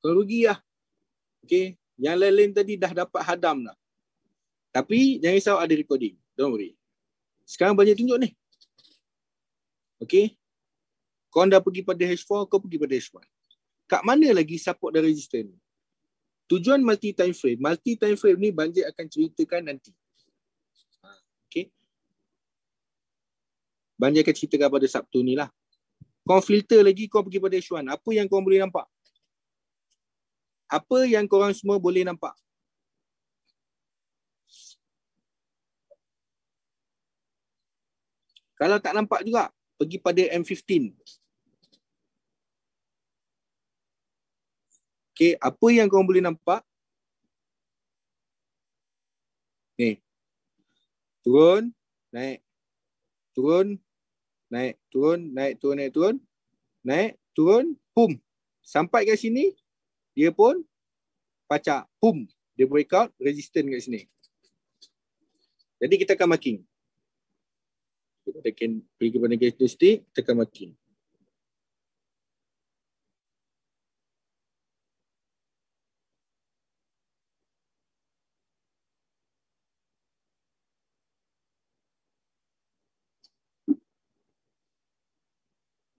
Korang rugi ah. Okay. Yang lain-lain tadi dah dapat hadam lah. Tapi jangan risau ada recording. Don't worry. Sekarang banyak tunjuk ni. Okay. Korang dah pergi pada H4, kau pergi pada H1. Kat mana lagi support dan resistance? Tujuan multi time frame. Multi time frame ni banjir akan ceritakan nanti. Bandi akan ceritakan pada Sabtu ni lah. Kau filter lagi, kau pergi pada H1. Apa yang kau boleh nampak? Apa yang kau orang semua boleh nampak? Kalau tak nampak juga, pergi pada M15. Okay, apa yang kau boleh nampak? Ni. Turun, naik. Turun, Naik turun, naik turun, naik turun. Naik turun, boom. Sampai kat sini, dia pun pacak, boom. Dia break out resistant kat sini. Jadi kita akan marking. Kita akan pergi kepada kita stick, kita akan marking.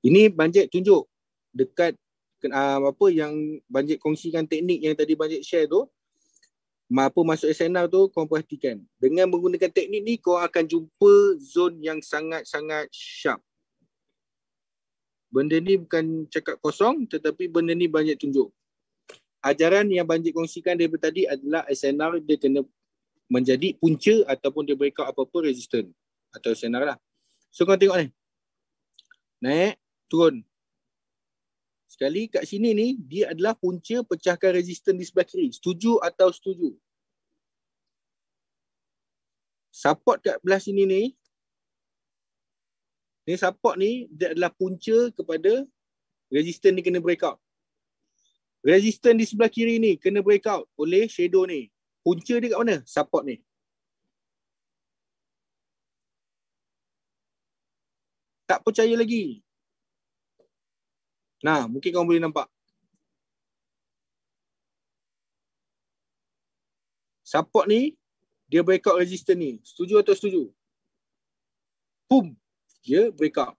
Ini Banjik tunjuk dekat uh, apa yang Banjik kongsikan teknik yang tadi Banjik share tu apa masuk SNR tu kau perhatikan dengan menggunakan teknik ni kau akan jumpa zon yang sangat-sangat sharp benda ni bukan cakap kosong tetapi benda ni banyak tunjuk ajaran yang banyak kongsikan daripada tadi adalah SNR dia kena menjadi punca ataupun dia break out apa-apa resistance atau SNR lah so kau tengok ni naik turun. Sekali kat sini ni, dia adalah punca pecahkan resisten di sebelah kiri. Setuju atau setuju? Support kat belah sini ni, ni support ni, dia adalah punca kepada resisten ni kena breakout. Resisten di sebelah kiri ni kena breakout oleh shadow ni. Punca dia kat mana? Support ni. Tak percaya lagi. Nah, mungkin kau boleh nampak. Support ni, dia break out resistance ni. Setuju atau setuju? Boom! Dia break out.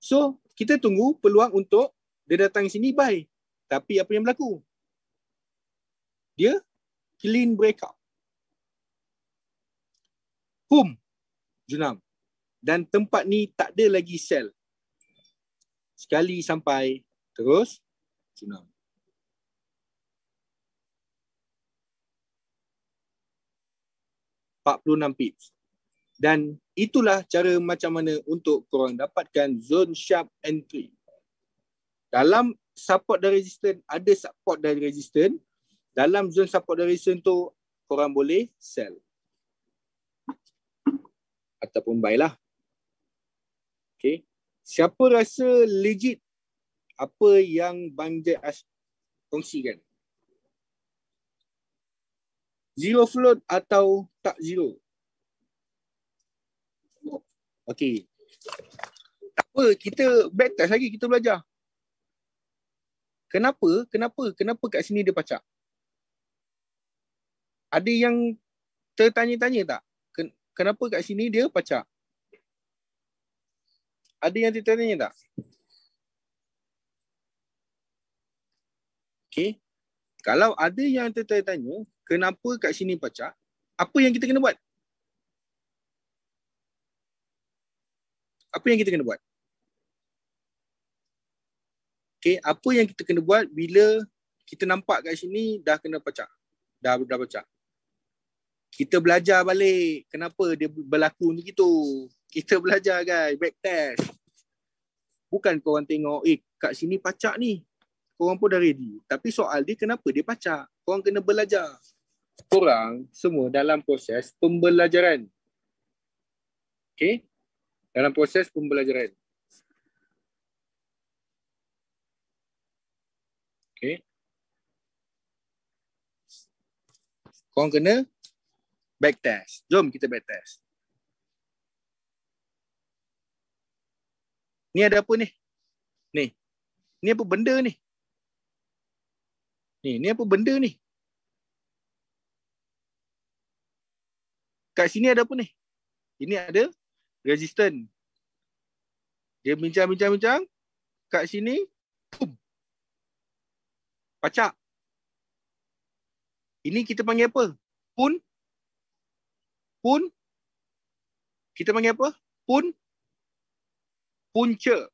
So, kita tunggu peluang untuk dia datang sini buy. Tapi apa yang berlaku? Dia clean break out. Boom! Junam. Dan tempat ni tak ada lagi sell sekali sampai terus tsunami. Empat puluh pips. Dan itulah cara macam mana untuk korang dapatkan zone sharp entry. Dalam support dan resistance, ada support dan resistance. Dalam zone support dan resistance tu, korang boleh sell. Ataupun buy lah. Okay siapa rasa legit apa yang Banjai Ash kongsikan? Zero float atau tak zero? Okay. Tak apa, kita back test lagi, kita belajar. Kenapa? Kenapa? Kenapa kat sini dia pacak? Ada yang tertanya-tanya tak? Kenapa kat sini dia pacak? Ada yang tanya tak? Okey. Kalau ada yang tertanya kenapa kat sini pacar? Apa yang kita kena buat? Apa yang kita kena buat? Okey, apa yang kita kena buat bila kita nampak kat sini dah kena pacar? Dah dah pacar. Kita belajar balik kenapa dia berlaku macam itu kita belajar guys back test bukan kau orang tengok eh kat sini pacak ni kau orang pun dah ready tapi soal dia kenapa dia pacak kau orang kena belajar kau orang semua dalam proses pembelajaran Okay, dalam proses pembelajaran Okay. kau orang kena back test jom kita back test Ni ada apa ni? Ni. Ni apa benda ni? Ni, ni apa benda ni? Kat sini ada apa ni? Ini ada resistant. Dia bincang-bincang-bincang. Kat sini, boom. Pacak. Ini kita panggil apa? Pun. Pun. Kita panggil apa? Pun. Pun punca.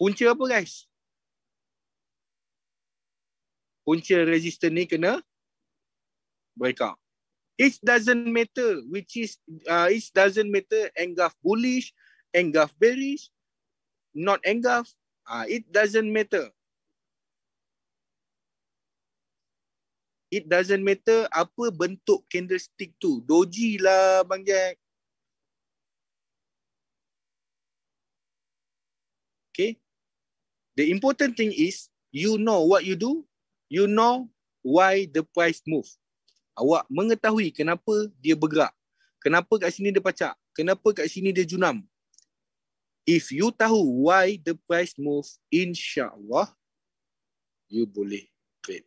Punca apa guys? Punca resistor ni kena break out. It doesn't matter which is uh, it doesn't matter engulf bullish, engulf bearish, not engulf. Uh, it doesn't matter. It doesn't matter apa bentuk candlestick tu. Doji lah Bang Jack. Okay. The important thing is you know what you do, you know why the price move. Awak mengetahui kenapa dia bergerak. Kenapa kat sini dia pacak? Kenapa kat sini dia junam? If you tahu why the price move, insyaAllah, you boleh trade.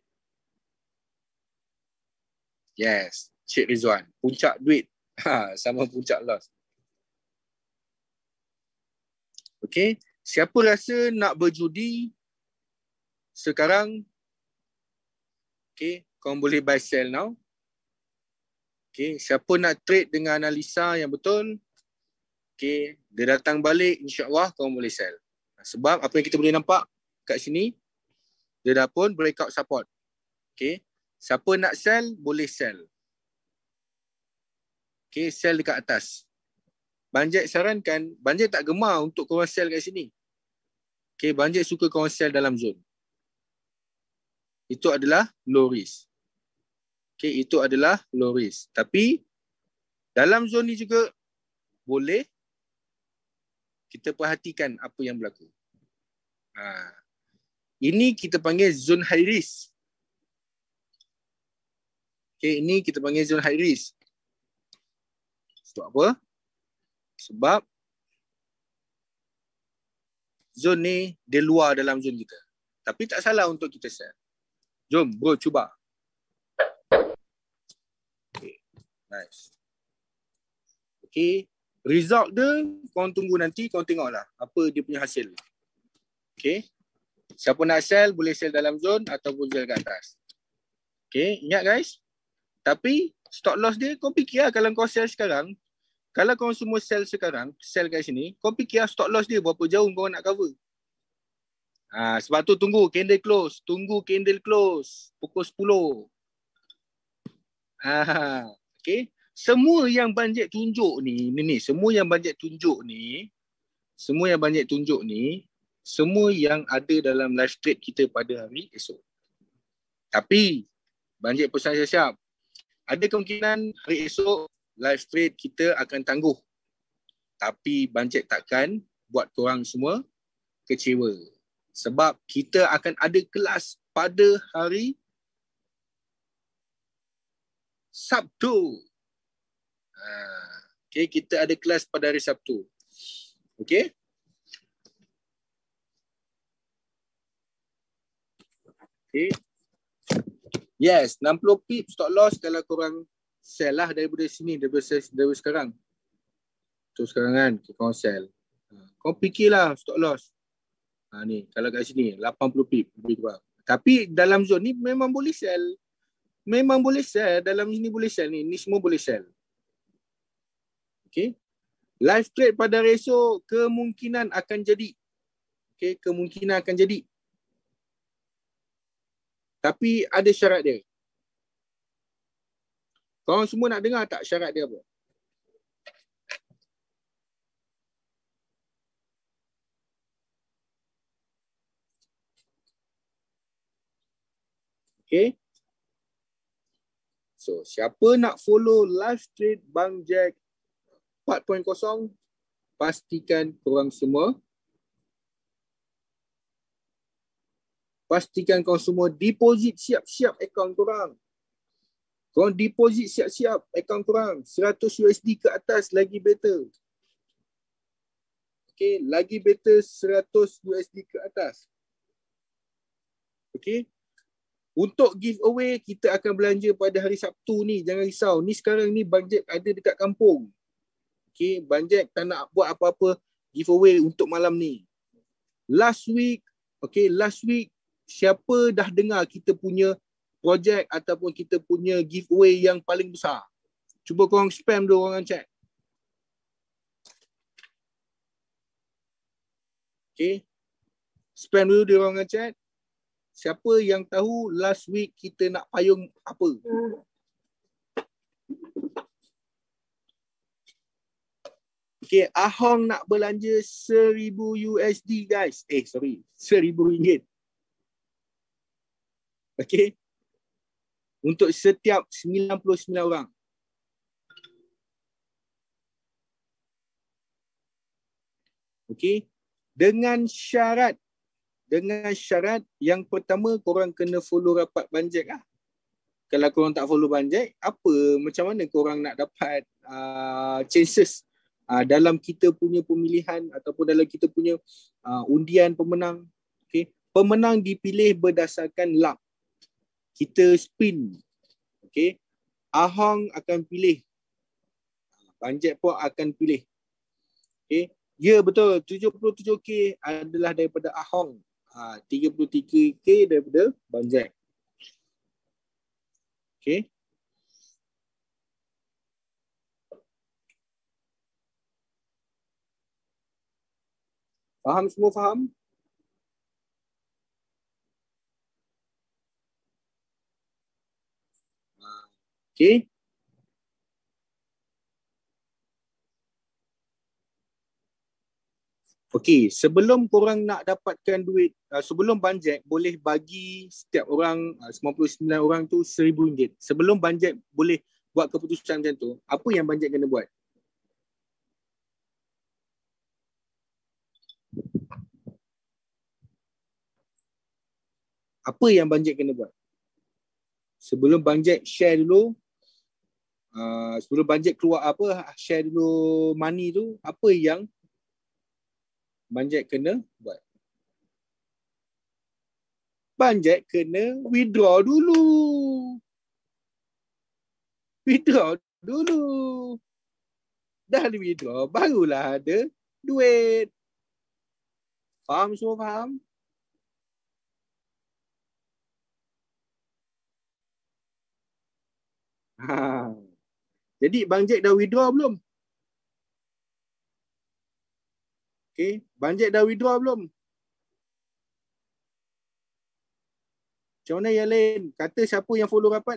Yes, Cik Rizwan. Puncak duit ha, sama puncak loss. Okay. Siapa rasa nak berjudi sekarang? Okay, kau boleh buy sell now. Okay, siapa nak trade dengan analisa yang betul? Okay, dia datang balik insyaAllah kau boleh sell. Sebab apa yang kita boleh nampak kat sini, dia dah pun breakout support. Okay, siapa nak sell boleh sell. Okay, sell dekat atas. Banjir sarankan, banjir tak gemar untuk kau sell kat sini. Okay, banjir suka konsel dalam zon. Itu adalah low risk. Okay, itu adalah low risk. Tapi dalam zon ni juga boleh kita perhatikan apa yang berlaku. Ha. Ini kita panggil zon high risk. Okay, ini kita panggil zon high risk. Sebab apa? Sebab Zon ni di luar dalam zon kita. Tapi tak salah untuk kita share. Jom bro cuba. Okay. Nice. Okay. Result dia kau tunggu nanti kau tengoklah apa dia punya hasil. Okay. Siapa nak sell boleh sell dalam zon atau ataupun sell ke atas. Okay. Ingat guys. Tapi stop loss dia kau fikir lah kalau kau sell sekarang kalau kau semua sell sekarang, sell kat sini, kau fikir stock loss dia berapa jauh kau nak cover. Ha, sebab tu tunggu candle close, tunggu candle close pukul 10. Ha, ha, ha. okay. Semua yang banjir tunjuk ni, ni, ni, semua yang banjir tunjuk ni, semua yang banjir tunjuk ni, semua yang ada dalam live trade kita pada hari esok. Tapi, banjir pesan saya siap. Ada kemungkinan hari esok Live trade kita akan tangguh. Tapi bancet takkan buat korang semua kecewa. Sebab kita akan ada kelas pada hari Sabtu. Ha. Okay, kita ada kelas pada hari Sabtu. Okay. Okay. Yes, 60 pip stock loss kalau korang sell lah budaya sini dari daripada sekarang so sekarang kan okay, kau sell ha, kau fikirlah stop loss ha, ni kalau kat sini 80 pip lebih kurang tapi dalam zone ni memang boleh sell memang boleh sell dalam sini boleh sell ni ni semua boleh sell Okay. live trade pada reso kemungkinan akan jadi Okay, kemungkinan akan jadi tapi ada syarat dia Korang semua nak dengar tak syarat dia apa? Okay. So, siapa nak follow live trade Bang Jack 4.0, pastikan korang semua pastikan kau semua deposit siap-siap akaun korang. Kau deposit siap-siap akaun kurang 100 USD ke atas lagi better. Okay, lagi better 100 USD ke atas. Okay. Untuk giveaway, kita akan belanja pada hari Sabtu ni. Jangan risau. Ni sekarang ni Banjek ada dekat kampung. Okay, Banjek tak nak buat apa-apa giveaway untuk malam ni. Last week, okay, last week siapa dah dengar kita punya projek ataupun kita punya giveaway yang paling besar. Cuba korang spam dulu orang chat. Okay. Spam dulu dia orang chat. Siapa yang tahu last week kita nak payung apa? Okay, Ahong nak belanja seribu USD guys. Eh, sorry. Seribu ringgit. Okay, untuk setiap 99 orang. Okey. Dengan syarat dengan syarat yang pertama korang kena follow rapat banjek lah. Kalau korang tak follow banjek, apa macam mana korang nak dapat uh, chances uh, dalam kita punya pemilihan ataupun dalam kita punya uh, undian pemenang. Okay. Pemenang dipilih berdasarkan lap kita spin okey ahong akan pilih panjat pun akan pilih okey ya yeah, betul 77k adalah daripada ahong ha 33k daripada banjet okey faham semua faham Okey. Okey, sebelum korang nak dapatkan duit, uh, sebelum banjet boleh bagi setiap orang uh, 99 orang tu RM1,000. Sebelum banjet boleh buat keputusan macam tu, apa yang banjet kena buat? Apa yang banjet kena buat? Sebelum banjet share dulu uh, sebelum budget keluar apa share dulu money tu apa yang banjek kena buat banjek kena withdraw dulu withdraw dulu dah withdraw barulah ada duit faham semua faham Ha. Jadi Bang Jack dah withdraw belum? Okay. Bang Jack dah withdraw belum? Macam mana yang lain? Kata siapa yang follow rapat?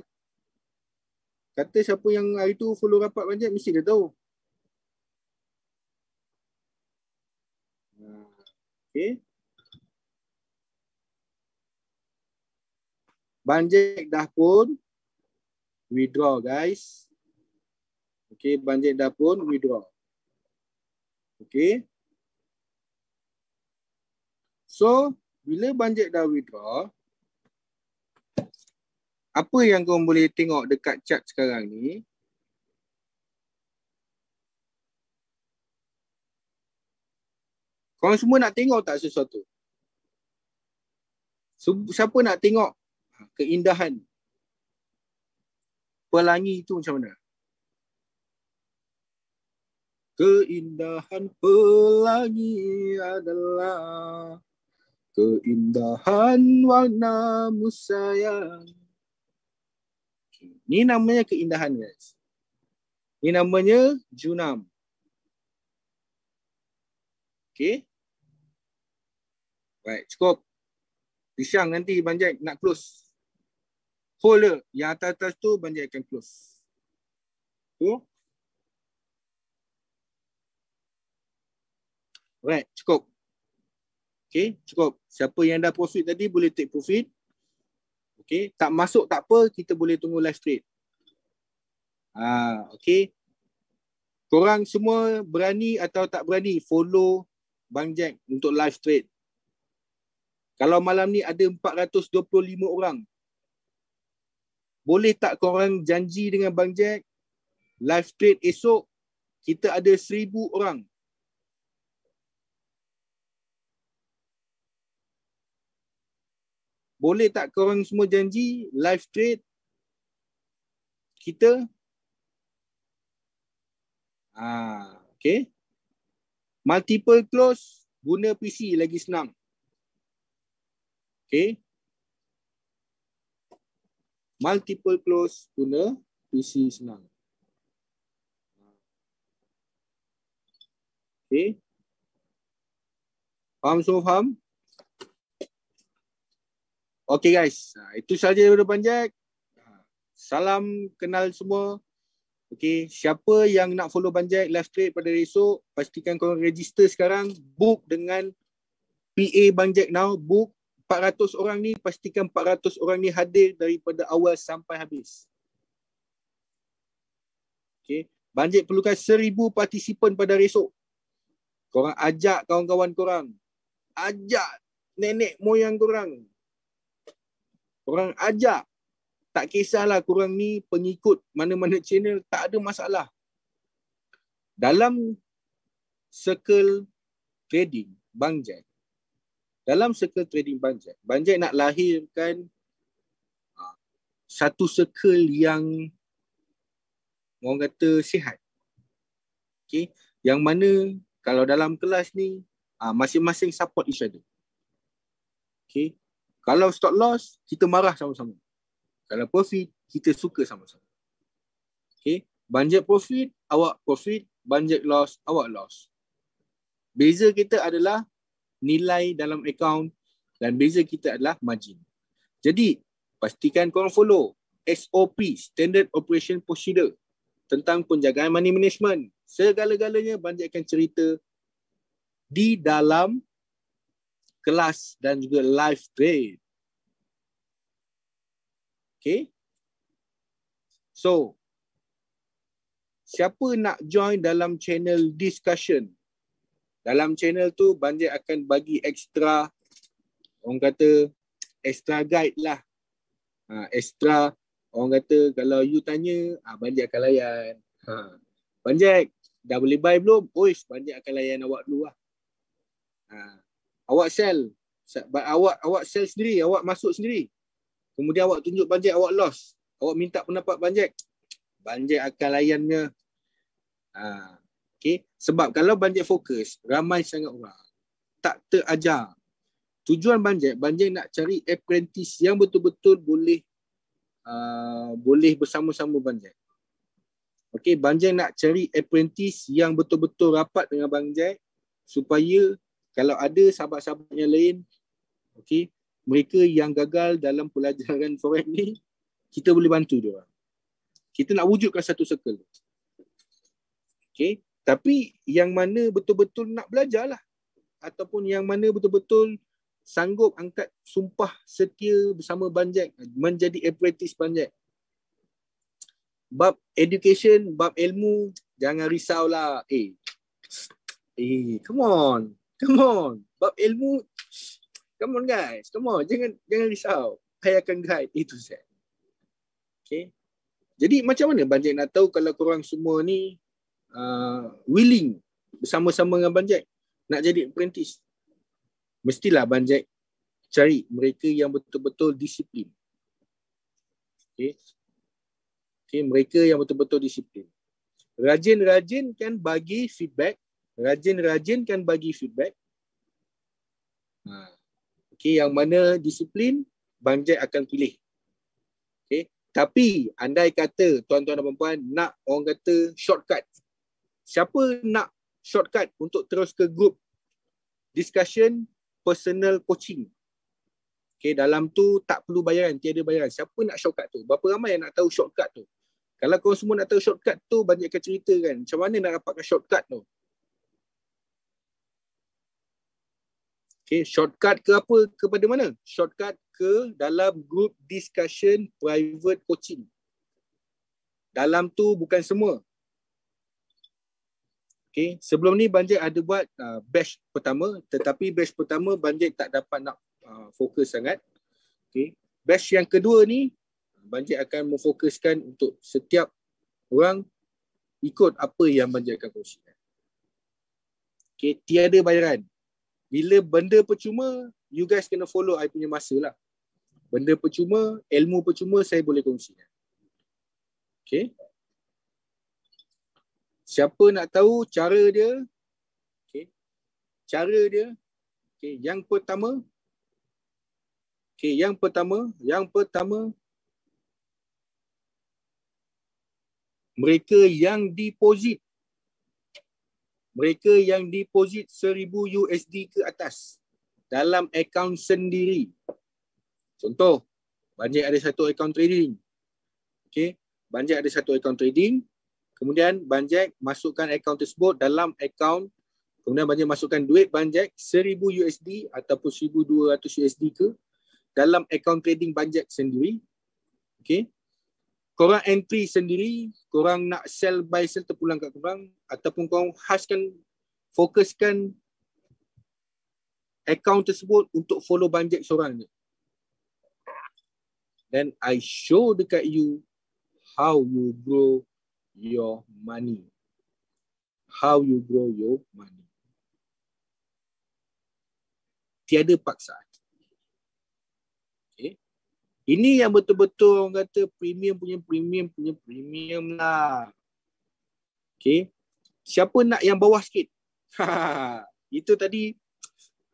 Kata siapa yang hari tu follow rapat Bang Jack? Mesti dia tahu. Okay. Bang Jack dah pun withdraw guys. Okey, banjir dah pun withdraw. Okey. So, bila banjir dah withdraw, apa yang kau boleh tengok dekat chat sekarang ni? Kau semua nak tengok tak sesuatu? Siapa nak tengok ha, keindahan pelangi itu macam mana? keindahan pelangi adalah keindahan warna musayang. Ini namanya keindahan guys. Ini namanya junam. Okay. Baik, cukup. Pisang nanti banjak nak close. Hole, Yang atas-atas tu banjak akan close. Tu. Okay. Alright, cukup. Okay, cukup. Siapa yang dah profit tadi boleh take profit. Okay, tak masuk tak apa, kita boleh tunggu live trade. Ah, okay. Korang semua berani atau tak berani follow Bang Jack untuk live trade. Kalau malam ni ada 425 orang, boleh tak korang janji dengan Bang Jack live trade esok kita ada 1000 orang boleh tak korang semua janji live trade kita ah okay multiple close guna PC lagi senang okay multiple close guna PC senang okay faham semua faham Okay guys, ah, itu sahaja daripada Banjak. Ah, salam kenal semua. Okay, siapa yang nak follow Banjak live trade pada esok, pastikan korang register sekarang. Book dengan PA Banjak Now. Book 400 orang ni, pastikan 400 orang ni hadir daripada awal sampai habis. Okay. Banjak perlukan 1000 partisipan pada esok. Korang ajak kawan-kawan korang. Ajak nenek moyang korang Korang ajak. Tak kisahlah korang ni pengikut mana-mana channel. Tak ada masalah. Dalam circle trading Bang Jack. Dalam circle trading Bang Jack. Bang Jack nak lahirkan ah, satu circle yang orang kata sihat. Okay. Yang mana kalau dalam kelas ni ah, masing-masing support each other. Okay. Kalau stop loss, kita marah sama-sama. Kalau profit, kita suka sama-sama. Okay. banjir profit, awak profit. banjir loss, awak loss. Beza kita adalah nilai dalam account dan beza kita adalah margin. Jadi, pastikan korang follow SOP, Standard Operation Procedure tentang penjagaan money management. Segala-galanya banyak akan cerita di dalam kelas dan juga live trade. Okay. So, siapa nak join dalam channel discussion? Dalam channel tu, Banjir akan bagi extra, orang kata, extra guide lah. Ha, extra, orang kata, kalau you tanya, ha, Banjir akan layan. Ha. Banjir, dah boleh buy belum? Oish, Banjir akan layan awak dulu lah. Ha awak sell but awak awak sell sendiri awak masuk sendiri kemudian awak tunjuk banjek awak loss awak minta pendapat banjek banjek akan layannya ha. okay. sebab kalau banjek fokus ramai sangat orang tak terajar tujuan banjek banjek nak cari apprentice yang betul-betul boleh uh, boleh bersama-sama banjek okey banjek nak cari apprentice yang betul-betul rapat dengan banjek supaya kalau ada sahabat-sahabat yang lain okay, mereka yang gagal dalam pelajaran forex ni kita boleh bantu dia orang kita nak wujudkan satu circle Okay, tapi yang mana betul-betul nak belajar lah, ataupun yang mana betul-betul sanggup angkat sumpah setia bersama banjak menjadi apprentice banjak bab education bab ilmu jangan risaulah eh eh come on Come on. Bab ilmu, come on guys. Come on. Jangan jangan risau. Saya akan guide itu saya. Okay. Jadi macam mana Banjek nak tahu kalau korang semua ni uh, willing bersama-sama dengan Banjai nak jadi apprentice? Mestilah Banjai cari mereka yang betul-betul disiplin. Okay. okay. Mereka yang betul-betul disiplin. Rajin-rajin kan bagi feedback rajin-rajinkan bagi feedback. Hmm. Okay, yang mana disiplin, Bang Jack akan pilih. Okay. Tapi, andai kata tuan-tuan dan perempuan nak orang kata shortcut. Siapa nak shortcut untuk terus ke group discussion personal coaching? Okay, dalam tu tak perlu bayaran, tiada bayaran. Siapa nak shortcut tu? Berapa ramai yang nak tahu shortcut tu? Kalau kau semua nak tahu shortcut tu, banyak akan cerita kan. Macam mana nak dapatkan shortcut tu? Okay, shortcut ke apa? Kepada mana? Shortcut ke dalam group discussion private coaching. Dalam tu bukan semua. Okay, sebelum ni Banjir ada buat uh, batch pertama. Tetapi batch pertama Banjir tak dapat nak uh, fokus sangat. Okay, batch yang kedua ni Banjir akan memfokuskan untuk setiap orang ikut apa yang Banjir akan kongsikan. Okay, tiada bayaran bila benda percuma you guys kena follow I punya masa lah benda percuma ilmu percuma saya boleh kongsikan okay siapa nak tahu cara dia okay cara dia okay yang pertama okay yang pertama yang pertama mereka yang deposit mereka yang deposit seribu USD ke atas dalam akaun sendiri. Contoh, Banjir ada satu akaun trading. Okey, Banjir ada satu akaun trading, kemudian Banjir masukkan akaun tersebut dalam akaun kemudian Banjir masukkan duit Banjir seribu USD ataupun ratus USD ke dalam akaun trading Banjir sendiri. Okey, korang entry sendiri, korang nak sell by sell terpulang kat korang ataupun korang haskan fokuskan account tersebut untuk follow budget seorang je. Then I show dekat you how you grow your money. How you grow your money. Tiada paksa. Ini yang betul-betul orang kata premium punya premium punya premium lah. Okay. Siapa nak yang bawah sikit? Itu tadi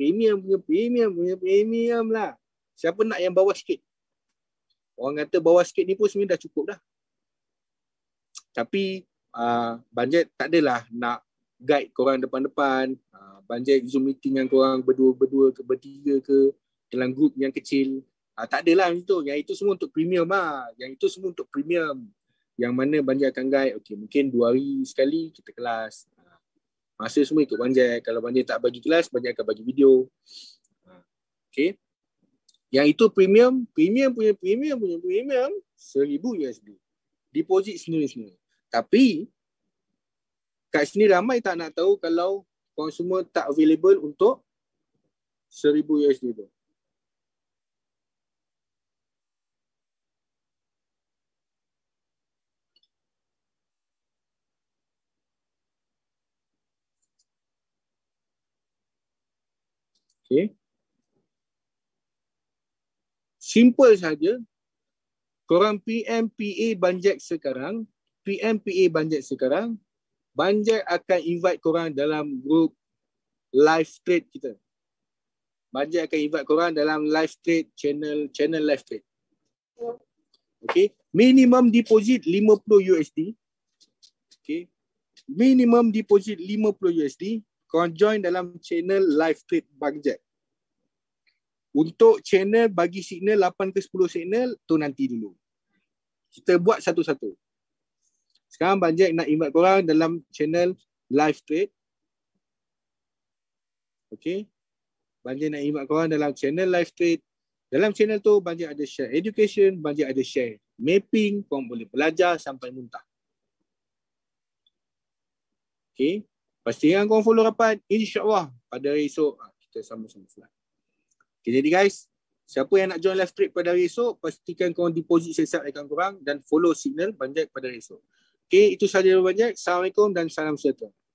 premium punya premium punya premium lah. Siapa nak yang bawah sikit? Orang kata bawah sikit ni pun sebenarnya dah cukup dah. Tapi uh, ah, budget tak adalah nak guide korang depan-depan. Ah, banjir budget zoom meeting yang korang berdua-berdua ke bertiga ke dalam group yang kecil Ah tak adalah yang itu. Yang itu semua untuk premium ah. Yang itu semua untuk premium. Yang mana banjir akan guide, okey mungkin dua hari sekali kita kelas. Ah, masa semua ikut banjir. Kalau banjir tak bagi kelas, banjir akan bagi video. Ah, okay. Yang itu premium, premium punya premium punya premium seribu USD. Deposit sendiri-sendiri. Tapi kat sini ramai tak nak tahu kalau consumer tak available untuk seribu USD tu. Okay. Simple saja. Korang PMPA Banjek sekarang. PMPA Banjek sekarang. Banjek akan invite korang dalam grup live trade kita. Banjek akan invite korang dalam live trade channel channel live trade. Okay. Minimum deposit 50 USD. Okay. Minimum deposit 50 USD kau join dalam channel live trade budget. Untuk channel bagi signal 8 ke 10 signal tu nanti dulu. Kita buat satu-satu. Sekarang Banjek nak invite korang dalam channel live trade. Okay. Banjek nak invite korang dalam channel live trade. Dalam channel tu Banjek ada share education, Banjek ada share mapping, kau boleh belajar sampai muntah. Okay. Pastikan korang follow rapat. InsyaAllah pada hari esok ah, kita sama-sama selat. Okay, jadi guys, siapa yang nak join live trade pada hari esok, pastikan korang deposit siap-siap akaun korang dan follow signal Banjak pada hari esok. Okay, itu sahaja dari Banjak. Assalamualaikum dan salam sejahtera.